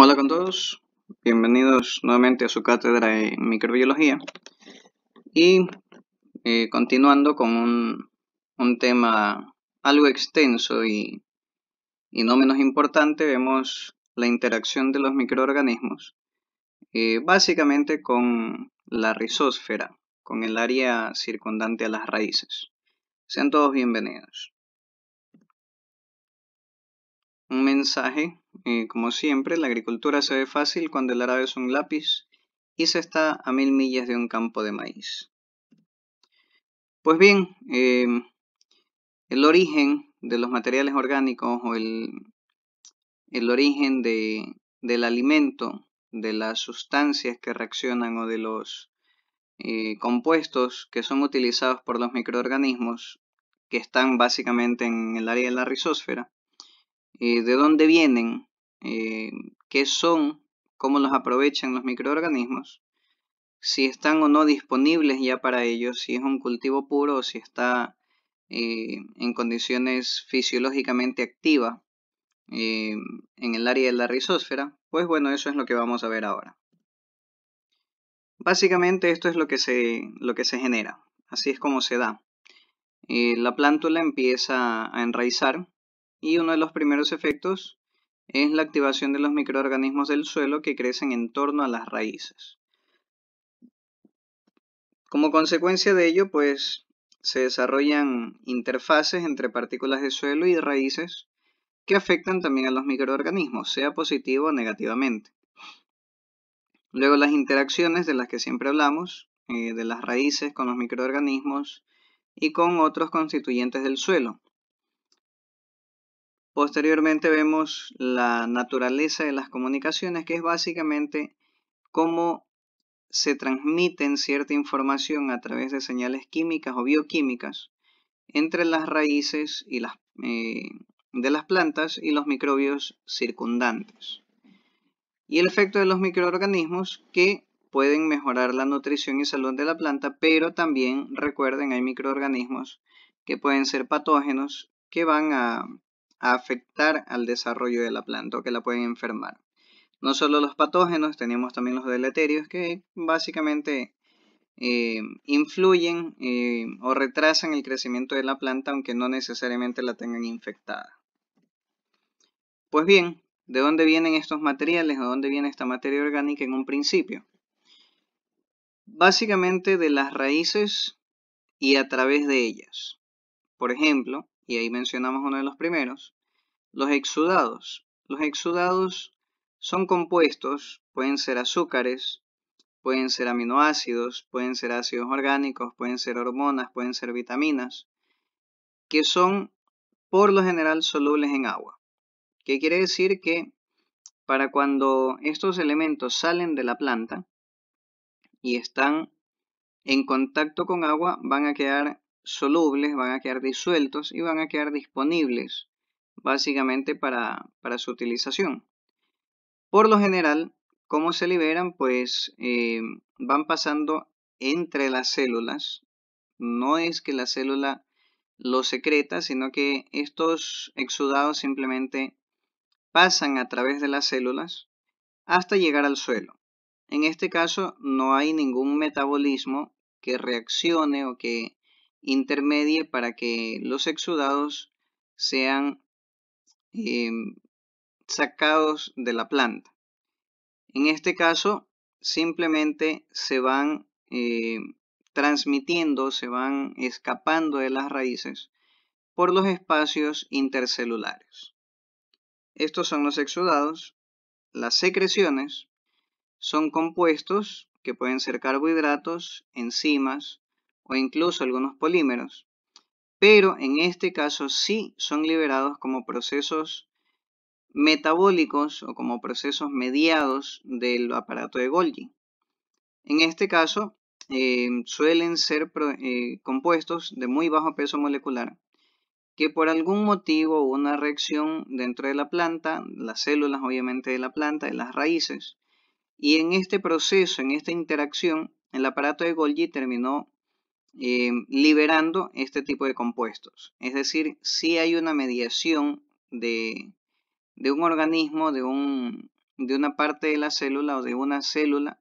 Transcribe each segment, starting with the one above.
Hola con todos, bienvenidos nuevamente a su cátedra de microbiología y eh, continuando con un, tema algo extenso y, no menos importante, vemos la interacción de los microorganismos eh, básicamente con la rizosfera, con el área circundante a las raíces. Sean todos bienvenidos. Un mensaje eh, como siempre, la agricultura se ve fácil cuando el arado es un lápiz y se está a mil millas de un campo de maíz. Pues bien, em, el origen de los materiales orgánicos o el, origen de, del alimento, de las sustancias que reaccionan o de los eh, compuestos que son utilizados por los microorganismos que están básicamente en el área de la rizósfera, eh, de dónde vienen eh, qué son, cómo los aprovechan los microorganismos, si están o no disponibles ya para ellos, si es un cultivo puro o si está eh, en condiciones fisiológicamente activa eh, en el área de la rizosfera, pues bueno, eso es lo que vamos a ver ahora. Básicamente esto es lo que se, lo que se genera, así es como se da. la plántula empieza a enraizar y uno de los primeros efectos es la activación de los microorganismos del suelo que crecen en torno a las raíces. Como consecuencia de ello, pues se desarrollan interfaces entre partículas de suelo y raíces que afectan también a los microorganismos, sea positivo o negativamente. Luego las interacciones de las que siempre hablamos, eh, de las raíces con los microorganismos y con otros constituyentes del suelo, Posteriormente vemos la naturaleza de las comunicaciones, que es básicamente cómo se transmiten cierta información a través de señales químicas o bioquímicas entre las raíces y las, eh, de las plantas y los microbios circundantes. Y el efecto de los microorganismos que pueden mejorar la nutrición y salud de la planta, pero también recuerden hay microorganismos que pueden ser patógenos que van a afectar al desarrollo de la planta o que la pueden enfermar. No solo los patógenos, tenemos también los deleterios que básicamente eh, influyen eh, o retrasan el crecimiento de la planta aunque no necesariamente la tengan infectada. Pues bien, ¿de dónde vienen estos materiales? o dónde viene esta materia orgánica en un principio? Básicamente de las raíces y a través de ellas. Por ejemplo, y ahí mencionamos uno de los primeros, los exudados. Los exudados son compuestos, pueden ser azúcares, pueden ser aminoácidos, pueden ser ácidos orgánicos, pueden ser hormonas, pueden ser vitaminas, que son por lo general solubles en agua. ¿Qué quiere decir que para cuando estos elementos salen de la planta y están en contacto con agua, van a quedar solubles, van a quedar disueltos y van a quedar disponibles básicamente para, su utilización. Por lo general, ¿cómo se liberan? Pues eh, van pasando entre las células. No es que la célula lo secreta, sino que estos exudados simplemente pasan a través de las células hasta llegar al suelo. En este caso no hay ningún metabolismo que reaccione o que intermedie para que los exudados sean em, sacados de la planta. En este caso, simplemente se van em, transmitiendo, se van escapando de las raíces por los espacios intercelulares. Estos son los exudados. Las secreciones son compuestos que pueden ser carbohidratos, enzimas, o incluso algunos polímeros, pero en este caso sí son liberados como procesos metabólicos o como procesos mediados del aparato de Golgi. En este caso, eh, suelen ser eh, compuestos de muy bajo peso molecular, que por algún motivo hubo una reacción dentro de la planta, las células obviamente de la planta, de las raíces, y en este proceso, en esta interacción, el aparato de Golgi terminó eh, liberando este tipo de compuestos. Es decir, si hay una mediación de, un organismo, de, de una parte de la célula o de una célula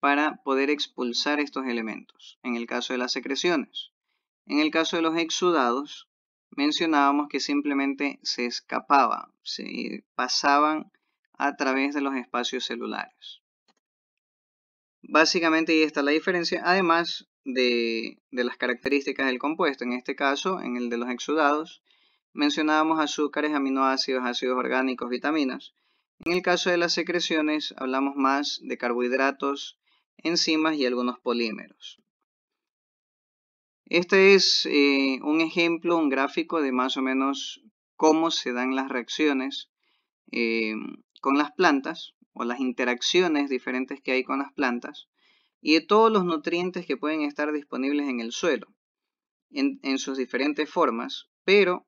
para poder expulsar estos elementos, en el caso de las secreciones. En el caso de los exudados, mencionábamos que simplemente se escapaba, se pasaban a través de los espacios celulares. Básicamente ahí está la diferencia. Además, de, las características del compuesto. En este caso, en el de los exudados, mencionábamos azúcares, aminoácidos, ácidos orgánicos, vitaminas. En el caso de las secreciones, hablamos más de carbohidratos, enzimas y algunos polímeros. Este es eh, un ejemplo, un gráfico de más o menos cómo se dan las reacciones eh, con las plantas o las interacciones diferentes que hay con las plantas y de todos los nutrientes que pueden estar disponibles en el suelo, en, sus diferentes formas, pero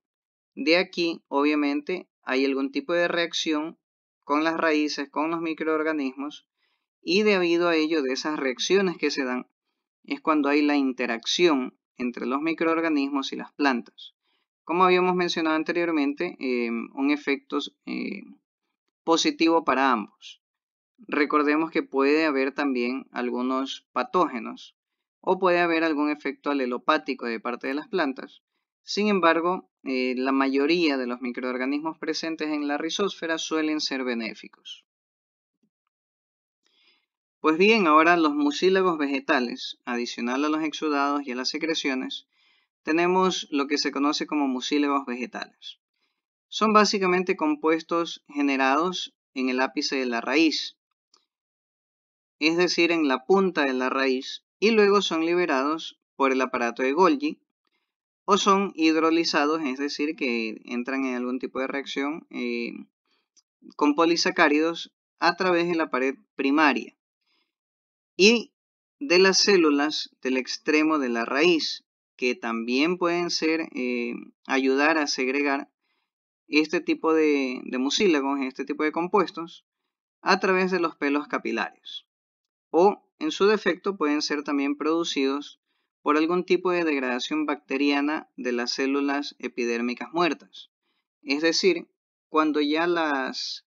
de aquí, obviamente, hay algún tipo de reacción con las raíces, con los microorganismos, y debido a ello, de esas reacciones que se dan, es cuando hay la interacción entre los microorganismos y las plantas. Como habíamos mencionado anteriormente, em, un efecto eh, positivo para ambos recordemos que puede haber también algunos patógenos o puede haber algún efecto alelopático de parte de las plantas. Sin embargo, eh, la mayoría de los microorganismos presentes en la rizósfera suelen ser benéficos. Pues bien, ahora los mucílagos vegetales, adicional a los exudados y a las secreciones, tenemos lo que se conoce como mucílagos vegetales. Son básicamente compuestos generados en el ápice de la raíz, es decir, en la punta de la raíz, y luego son liberados por el aparato de Golgi, o son hidrolizados, es decir, que entran en algún tipo de reacción eh, con polisacáridos a través de la pared primaria y de las células del extremo de la raíz, que también pueden ser, eh, ayudar a segregar este tipo de, de mucílagos, este tipo de compuestos, a través de los pelos capilares o, en su defecto, pueden ser también producidos por algún tipo de degradación bacteriana de las células epidérmicas muertas. Es decir, cuando ya las,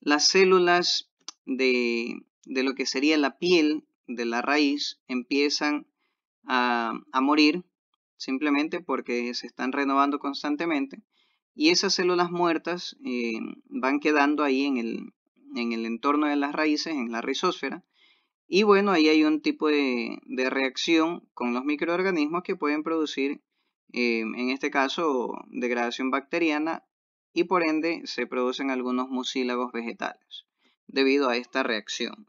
las células de, lo que sería la piel de la raíz empiezan a, morir simplemente porque se están renovando constantemente y esas células muertas eh, van quedando ahí en el, en el entorno de las raíces, en la rizósfera, y bueno, ahí hay un tipo de, reacción con los microorganismos que pueden producir, eh, en este caso, degradación bacteriana y por ende se producen algunos mucílagos vegetales debido a esta reacción.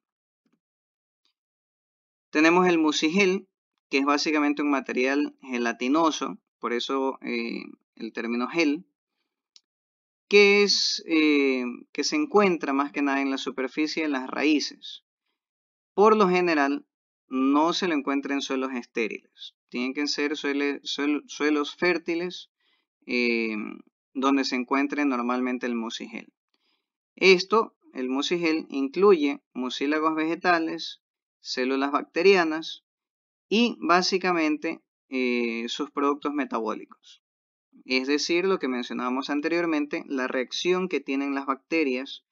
Tenemos el musigel que es básicamente un material gelatinoso, por eso eh, el término gel, que, es, eh, que se encuentra más que nada en la superficie de las raíces. Por lo general, no se lo encuentra en suelos estériles. Tienen que ser suelos fértiles em, donde se encuentre normalmente el musigel. Esto, el musigel, incluye mucílagos vegetales, células bacterianas y básicamente eh, sus productos metabólicos. Es decir, lo que mencionábamos anteriormente, la reacción que tienen las bacterias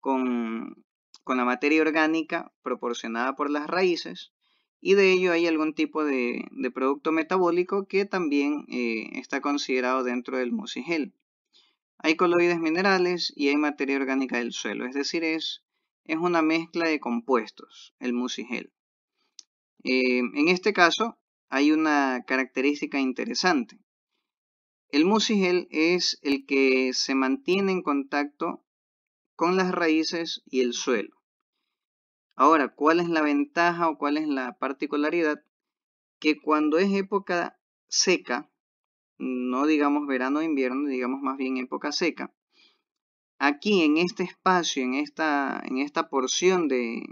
con con la materia orgánica proporcionada por las raíces y de ello hay algún tipo de, producto metabólico que también eh, está considerado dentro del musigel. Hay coloides minerales y hay materia orgánica del suelo, es decir, es, es una mezcla de compuestos, el musigel. Eh, en este caso hay una característica interesante. El musigel es el que se mantiene en contacto con las raíces y el suelo. Ahora, ¿cuál es la ventaja o cuál es la particularidad? Que cuando es época seca, no digamos verano o invierno, digamos más bien época seca, aquí en este espacio, en esta, en esta porción de,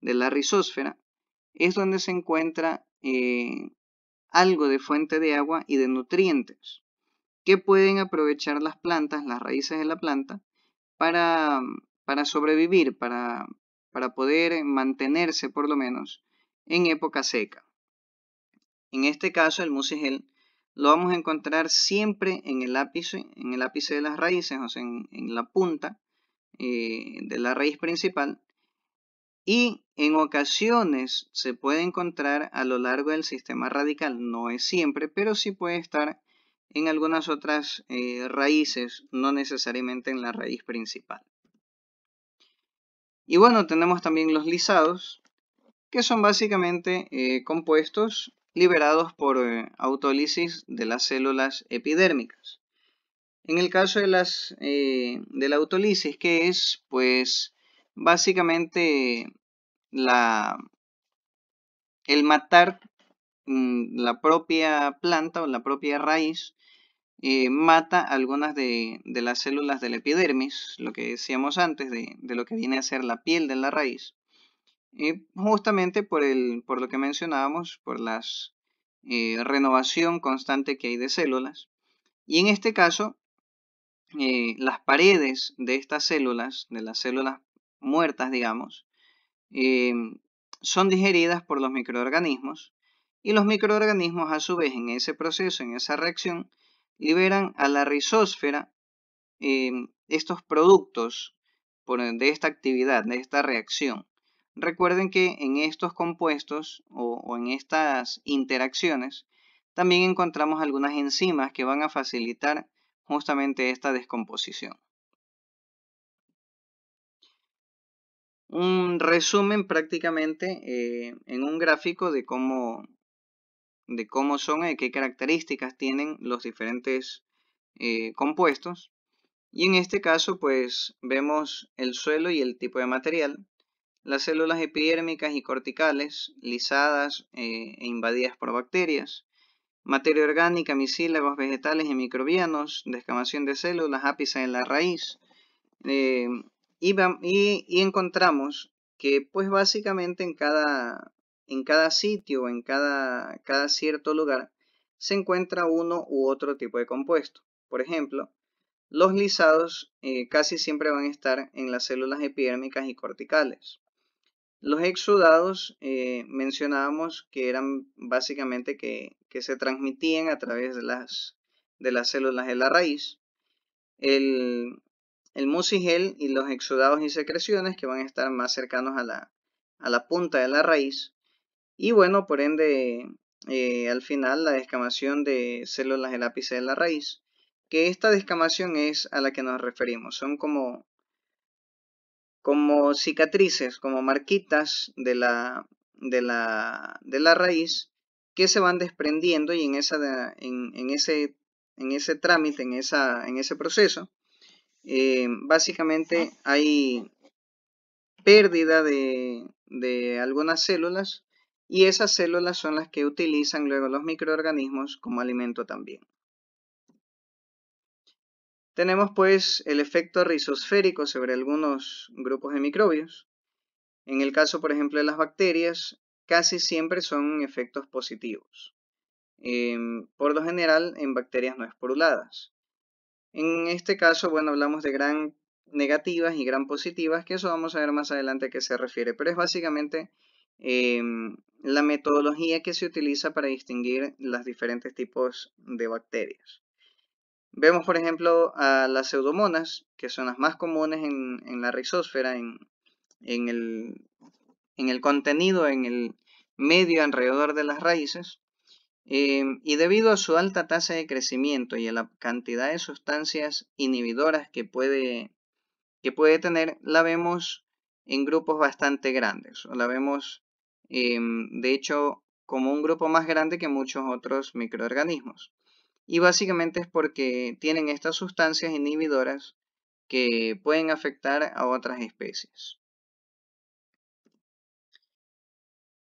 la rizósfera, es donde se encuentra eh, algo de fuente de agua y de nutrientes que pueden aprovechar las plantas, las raíces de la planta, para, para sobrevivir, para, para poder eh, mantenerse por lo menos en época seca. En este caso, el musigel lo vamos a encontrar siempre en el ápice, en el ápice de las raíces, o sea, en, la punta eh, de la raíz principal. Y en ocasiones se puede encontrar a lo largo del sistema radical, no es siempre, pero sí puede estar en algunas otras eh, raíces, no necesariamente en la raíz principal. Y bueno, tenemos también los lisados, que son básicamente eh, compuestos liberados por eh, autólisis de las células epidérmicas. En el caso de, las, de la autólisis, que es? Pues básicamente la, el matar Mm, la propia planta o la propia raíz eh, mata algunas de, las células del epidermis, lo que decíamos antes de, lo que viene a ser la piel de la raíz, eh, justamente por, lo que mencionábamos, por la eh, renovación constante que hay de células. Y en este caso, las paredes de estas células, de las células muertas, digamos, son digeridas por los microorganismos y los microorganismos a su vez en ese proceso, en esa reacción, liberan a la rizosfera em, estos productos eh, de esta actividad, de esta reacción. Recuerden que en estos compuestos o, en estas interacciones también encontramos algunas enzimas que van a facilitar justamente esta descomposición. un resumen prácticamente eh, en un gráfico de cómo de cómo son y qué características tienen los diferentes eh, compuestos. Y en este caso, pues vemos el suelo y el tipo de material, las células epidérmicas y corticales, lisadas eh, e invadidas por bacterias, materia orgánica, micílagos vegetales y microbianos, descamación de células, ápice en la raíz. Eh, y, y encontramos que pues básicamente en cada en cada sitio en cada, cierto lugar se encuentra uno u otro tipo de compuesto. Por ejemplo, los lisados eh, casi siempre van a estar en las células epidérmicas y corticales. Los exudados eh, mencionábamos que eran básicamente que, se transmitían a través de las, células de la raíz. El, musigel mucigel y los exudados y secreciones que van a estar más cercanos a la punta de la raíz. Y bueno, por ende, eh, al final la descamación de células del ápice de la raíz, que esta descamación es a la que nos referimos, son como, como cicatrices, como marquitas de la, de de la raíz que se van desprendiendo y en, esa, en, ese, en ese trámite, en, esa, en ese proceso, eh, básicamente hay pérdida de algunas células y esas células son las que utilizan luego los microorganismos como alimento también. Tenemos pues el efecto rizosférico sobre algunos grupos de microbios. En el caso, por ejemplo, de las bacterias, casi siempre son efectos positivos. Em, por lo general, en bacterias no esporuladas. En este caso, bueno, hablamos de gran negativas y gran positivas, que eso vamos a ver más adelante a qué se refiere, pero es básicamente Em, la metodología que se utiliza para distinguir los diferentes tipos de bacterias. Vemos, por ejemplo, a las pseudomonas, que son las más comunes en, la rizósfera, en, el, contenido, en el medio alrededor de las raíces. Em, y debido a su alta tasa de crecimiento y a la cantidad de sustancias inhibidoras que puede, que puede tener, la vemos en grupos bastante grandes. O la vemos Em, de hecho, como un grupo más grande que muchos otros microorganismos. Y básicamente es porque tienen estas sustancias inhibidoras que pueden afectar a otras especies.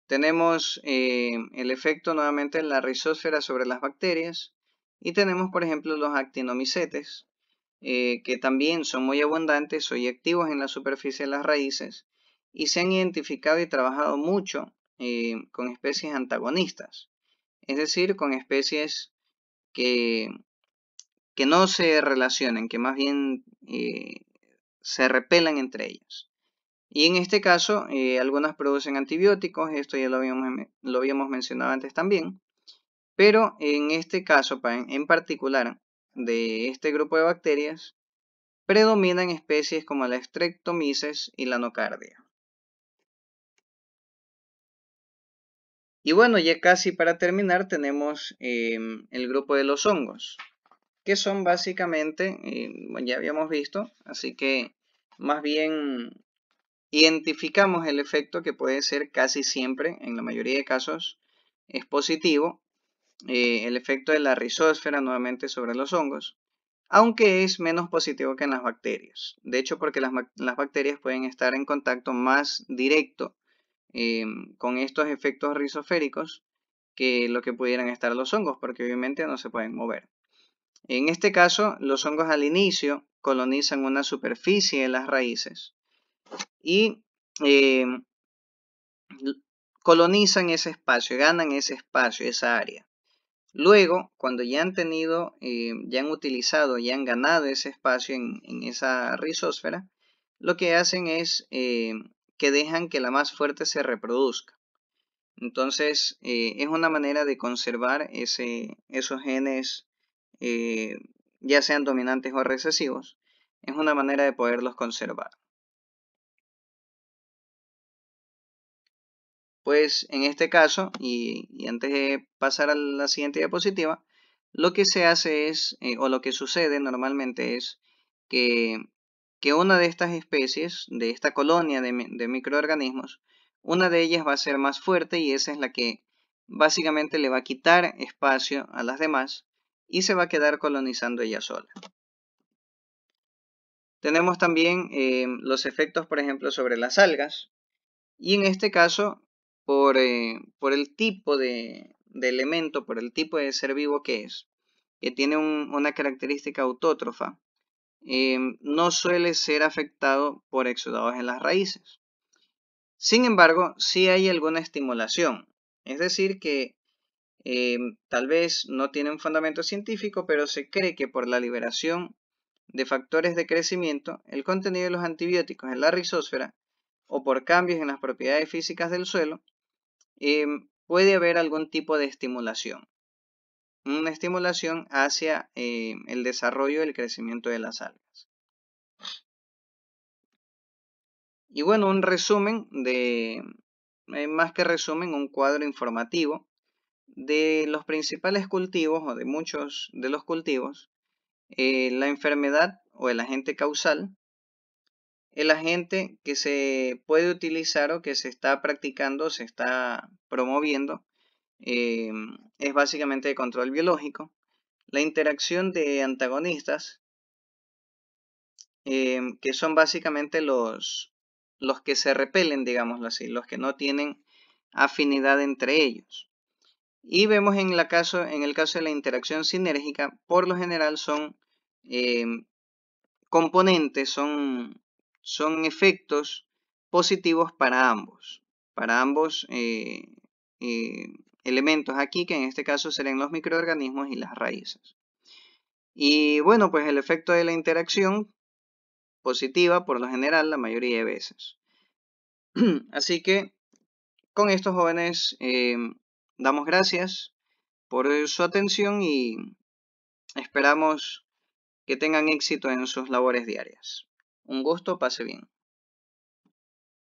Tenemos em, el efecto nuevamente en la rizósfera sobre las bacterias y tenemos por ejemplo los actinomicetes eh, que también son muy abundantes y activos en la superficie de las raíces y se han identificado y trabajado mucho eh, con especies antagonistas, es decir, con especies que, que no se relacionan, que más bien eh, se repelan entre ellas. Y en este caso, eh, algunas producen antibióticos, esto ya lo habíamos, lo habíamos, mencionado antes también, pero en este caso, en particular, de este grupo de bacterias, predominan especies como la Streptomyces y la nocardia. Y bueno, ya casi para terminar tenemos em, el grupo de los hongos, que son básicamente, eh, ya habíamos visto, así que más bien identificamos el efecto que puede ser casi siempre, en la mayoría de casos, es positivo, eh, el efecto de la rizosfera nuevamente sobre los hongos, aunque es menos positivo que en las bacterias. De hecho, porque las bacterias pueden estar en contacto más directo Em, con estos efectos rizosféricos que lo que pudieran estar los hongos, porque obviamente no se pueden mover. En este caso, los hongos al inicio colonizan una superficie de las raíces y em, colonizan ese espacio, ganan ese espacio, esa área. Luego, cuando ya han tenido, em, ya han utilizado, ya han ganado ese espacio en, esa rizósfera, lo que hacen es que dejan que la más fuerte se reproduzca. Entonces, eh, es una manera de conservar ese, esos genes, eh, ya sean dominantes o recesivos, es una manera de poderlos conservar. Pues en este caso, y, antes de pasar a la siguiente diapositiva, lo que se hace es, eh, o lo que sucede normalmente es que que una de estas especies, de esta colonia de, microorganismos, una de ellas va a ser más fuerte y esa es la que básicamente le va a quitar espacio a las demás y se va a quedar colonizando ella sola. Tenemos también eh, los efectos, por ejemplo, sobre las algas. Y en este caso, por, eh, el tipo de, elemento, por el tipo de ser vivo que es, que tiene una característica autótrofa, Em, no suele ser afectado por exudados en las raíces. Sin embargo, sí hay alguna estimulación, es decir, que em, tal vez no tiene un fundamento científico, pero se cree que por la liberación de factores de crecimiento, el contenido de los antibióticos en la rizosfera o por cambios en las propiedades físicas del suelo, em, puede haber algún tipo de estimulación una estimulación hacia eh, el desarrollo y el crecimiento de las algas. Y bueno, un resumen de, eh, más que resumen, un cuadro informativo de los principales cultivos o de muchos de los cultivos, eh, la enfermedad o el agente causal, el agente que se puede utilizar o que se está practicando, se está promoviendo eh, es básicamente de control biológico. La interacción de antagonistas, eh, que son básicamente los, los que se repelen, digámoslo así, los que no tienen afinidad entre ellos. Y vemos en, la caso, en el caso de la interacción sinérgica, por lo general son eh, componentes, son, son efectos positivos para ambos, para ambos elementos aquí, que en este caso serán los microorganismos y las raíces. Y bueno, pues el efecto de la interacción positiva por lo general la mayoría de veces. Así que con estos jóvenes eh, damos gracias por su atención y esperamos que tengan éxito en sus labores diarias. Un gusto, pase bien.